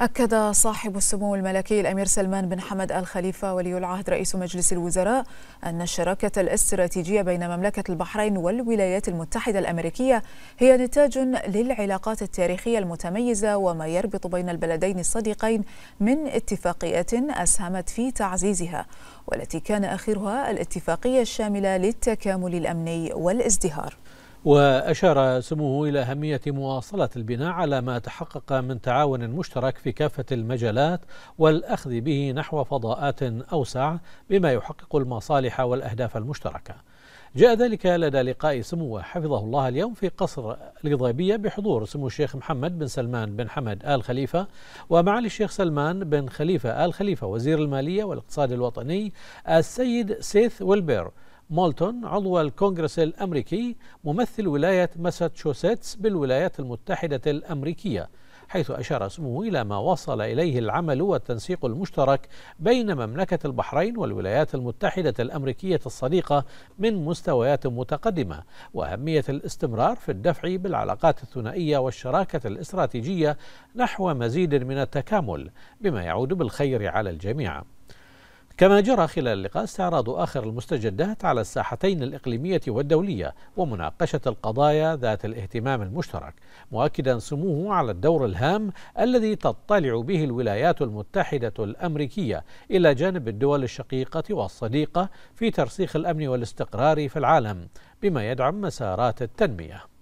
أكد صاحب السمو الملكي الأمير سلمان بن حمد آل خليفة ولي العهد رئيس مجلس الوزراء أن الشراكة الاستراتيجية بين مملكة البحرين والولايات المتحدة الأمريكية هي نتاج للعلاقات التاريخية المتميزة وما يربط بين البلدين الصديقين من اتفاقيات أسهمت في تعزيزها والتي كان آخرها الاتفاقية الشاملة للتكامل الأمني والازدهار وأشار سموه إلى أهمية مواصلة البناء على ما تحقق من تعاون مشترك في كافة المجالات والأخذ به نحو فضاءات أوسع بما يحقق المصالح والأهداف المشتركة جاء ذلك لدى لقاء سموه حفظه الله اليوم في قصر الغضيبية بحضور سمو الشيخ محمد بن سلمان بن حمد آل خليفة ومعالي الشيخ سلمان بن خليفة آل خليفة وزير المالية والاقتصاد الوطني السيد سيث ويلبير مولتون عضو الكونغرس الأمريكي ممثل ولاية ماساتشوستس بالولايات المتحدة الأمريكية حيث أشار اسمه إلى ما وصل إليه العمل والتنسيق المشترك بين مملكة البحرين والولايات المتحدة الأمريكية الصديقة من مستويات متقدمة وأهمية الاستمرار في الدفع بالعلاقات الثنائية والشراكة الاستراتيجية نحو مزيد من التكامل بما يعود بالخير على الجميع كما جرى خلال اللقاء استعراض آخر المستجدات على الساحتين الإقليمية والدولية ومناقشة القضايا ذات الاهتمام المشترك مؤكدا سموه على الدور الهام الذي تطلع به الولايات المتحدة الأمريكية إلى جانب الدول الشقيقة والصديقة في ترسيخ الأمن والاستقرار في العالم بما يدعم مسارات التنمية